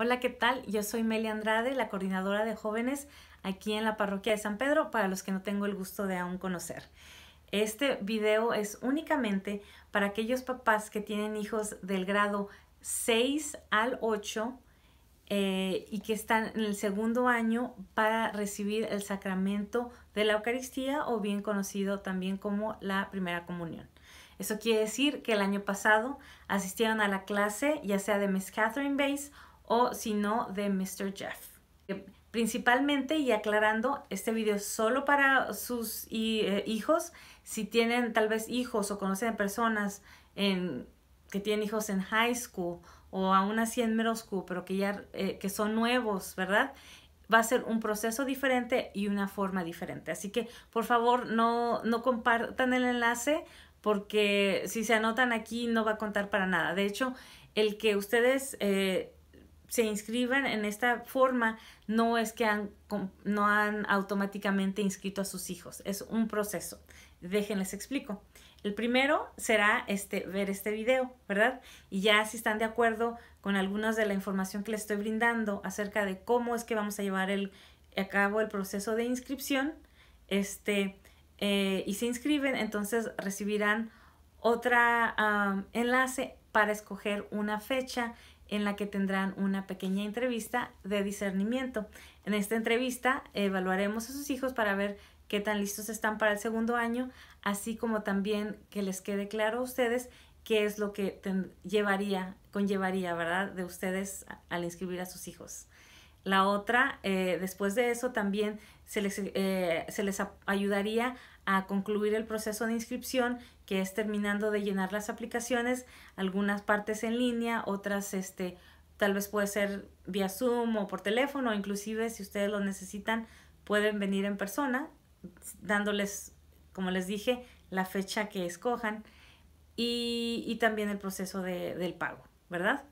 Hola, ¿qué tal? Yo soy Meli Andrade, la coordinadora de jóvenes aquí en la parroquia de San Pedro, para los que no tengo el gusto de aún conocer. Este video es únicamente para aquellos papás que tienen hijos del grado 6 al 8 eh, y que están en el segundo año para recibir el sacramento de la Eucaristía o bien conocido también como la primera comunión. Eso quiere decir que el año pasado asistieron a la clase ya sea de Miss Catherine Bates o si no de Mr. Jeff. Principalmente y aclarando, este video es solo para sus eh, hijos. Si tienen tal vez hijos o conocen personas que tienen hijos en high school o aún así en middle school, pero que ya eh, que son nuevos, ¿verdad? va a ser un proceso diferente y una forma diferente. Así que por favor no, compartan el enlace porque si se anotan aquí no va a contar para nada. De hecho, el que ustedes eh, se inscriben en esta forma no es que han, no han automáticamente inscrito a sus hijos, es un proceso. Déjenles explico. El primero será este, ver este video, ¿verdad? Y ya si están de acuerdo con algunas de la información que les estoy brindando acerca de cómo es que vamos a llevar el, a cabo el proceso de inscripción, este, eh, y se inscriben, entonces recibirán otro enlace para escoger una fecha en la que tendrán una pequeña entrevista de discernimiento. En esta entrevista evaluaremos a sus hijos para ver qué tan listos están para el segundo año, así como también que les quede claro a ustedes qué es lo que llevaría, conllevaría, ¿verdad?, de ustedes al inscribir a sus hijos. La otra, eh, después de eso también se les, eh, se les ayudaría a concluir el proceso de inscripción, que es terminando de llenar las aplicaciones, algunas partes en línea, otras este, tal vez puede ser vía Zoom o por teléfono, inclusive si ustedes lo necesitan, pueden venir en persona, dándoles, como les dije, la fecha que escojan y, también el proceso del pago, ¿verdad?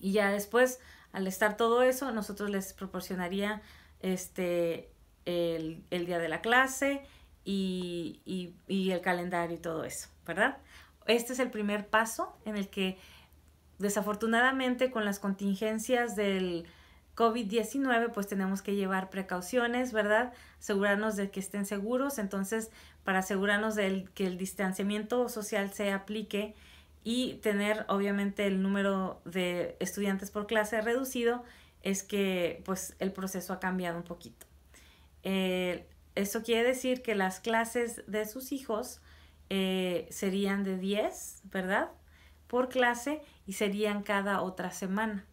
Y ya después al estar todo eso, nosotros les proporcionaría este, el, día de la clase y, y el calendario y todo eso, ¿verdad? Este es el primer paso en el que desafortunadamente con las contingencias del COVID-19 pues tenemos que llevar precauciones, ¿verdad? Asegurarnos de que estén seguros, entonces para asegurarnos de que el distanciamiento social se aplique y tener obviamente el número de estudiantes por clase reducido es que pues el proceso ha cambiado un poquito. Eh, eso esto quiere decir que las clases de sus hijos eh, serían de 10, ¿verdad? Por clase y serían cada otra semana.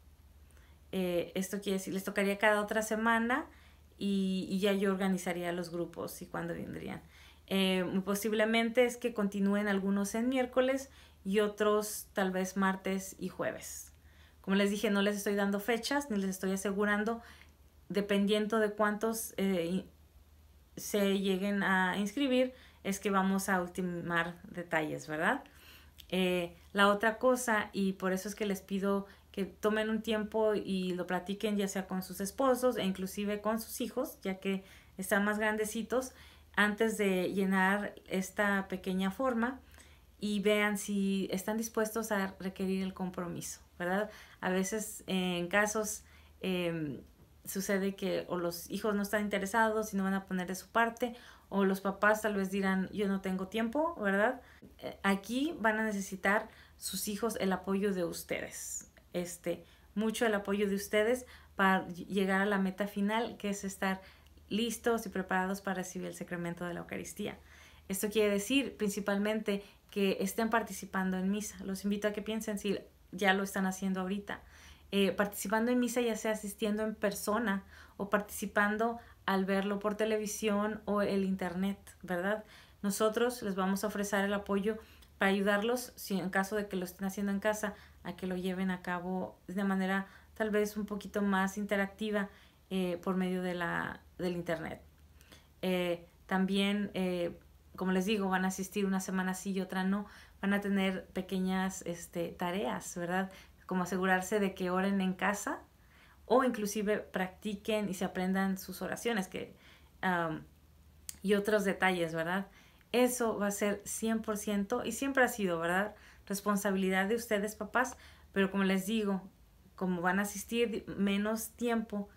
Eh, esto quiere decir, les tocaría cada otra semana y, ya yo organizaría los grupos y cuándo vendrían. posiblemente es que continúen algunos en miércoles y otros tal vez martes y jueves. Como les dije, no les estoy dando fechas ni les estoy asegurando, dependiendo de cuántos eh, se lleguen a inscribir, es que vamos a ultimar detalles, ¿verdad? Eh, la otra cosa, y por eso es que les pido que tomen un tiempo y lo platiquen ya sea con sus esposos e inclusive con sus hijos, ya que están más grandecitos, antes de llenar esta pequeña forma y vean si están dispuestos a requerir el compromiso, ¿verdad? A veces en casos em, sucede que o los hijos no están interesados y no van a poner de su parte, o los papás tal vez dirán, yo no tengo tiempo, ¿verdad? Eh, aquí van a necesitar sus hijos el apoyo de ustedes, este, mucho el apoyo de ustedes para llegar a la meta final, que es estar listos y preparados para recibir el sacramento de la Eucaristía. Esto quiere decir principalmente que estén participando en misa. Los invito a que piensen si ya lo están haciendo ahorita. Eh, participando en misa, ya sea asistiendo en persona o participando al verlo por televisión o el internet, ¿verdad? Nosotros les vamos a ofrecer el apoyo para ayudarlos, si en caso de que lo estén haciendo en casa, a que lo lleven a cabo de manera tal vez un poquito más interactiva eh, por medio de la, del internet. Eh, también como les digo, van a asistir una semana sí y otra no, van a tener pequeñas este, tareas, ¿verdad? Como asegurarse de que oren en casa o inclusive practiquen y se aprendan sus oraciones que, y otros detalles, ¿verdad? Eso va a ser 100% y siempre ha sido, ¿verdad? Responsabilidad de ustedes, papás, pero como les digo, como van a asistir menos tiempo,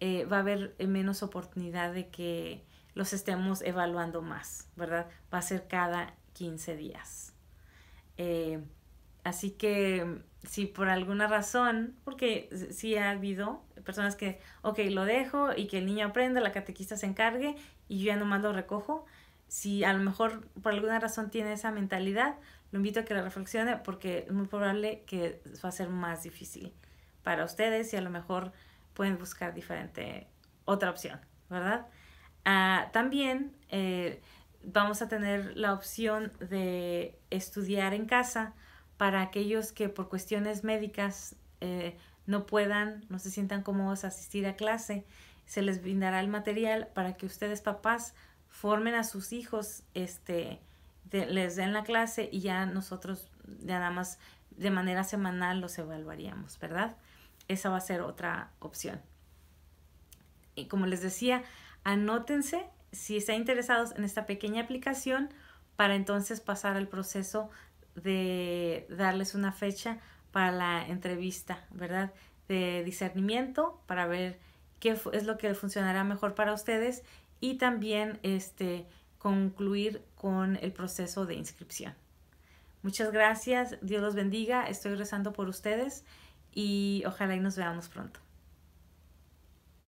eh, va a haber eh, menos oportunidad de que los estemos evaluando más, ¿verdad? Va a ser cada 15 días. Eh, así que si por alguna razón, porque sí ha habido personas que, ok, lo dejo y que el niño aprenda, la catequista se encargue y yo ya nomás lo recojo, si a lo mejor por alguna razón tiene esa mentalidad, lo invito a que la reflexione porque es muy probable que va a ser más difícil para ustedes y a lo mejor pueden buscar diferente, otra opción, ¿verdad? Ah, también eh, vamos a tener la opción de estudiar en casa para aquellos que por cuestiones médicas eh, no puedan, no se sientan cómodos asistir a clase. Se les brindará el material para que ustedes papás formen a sus hijos, este, les den la clase y ya nosotros nada más de manera semanal los evaluaríamos, ¿verdad? Esa va a ser otra opción. Y como les decía, Anótense si están interesados en esta pequeña aplicación para entonces pasar al proceso de darles una fecha para la entrevista, ¿verdad? De discernimiento para ver qué es lo que funcionará mejor para ustedes y también este, concluir con el proceso de inscripción. Muchas gracias, Dios los bendiga, estoy rezando por ustedes y ojalá y nos veamos pronto.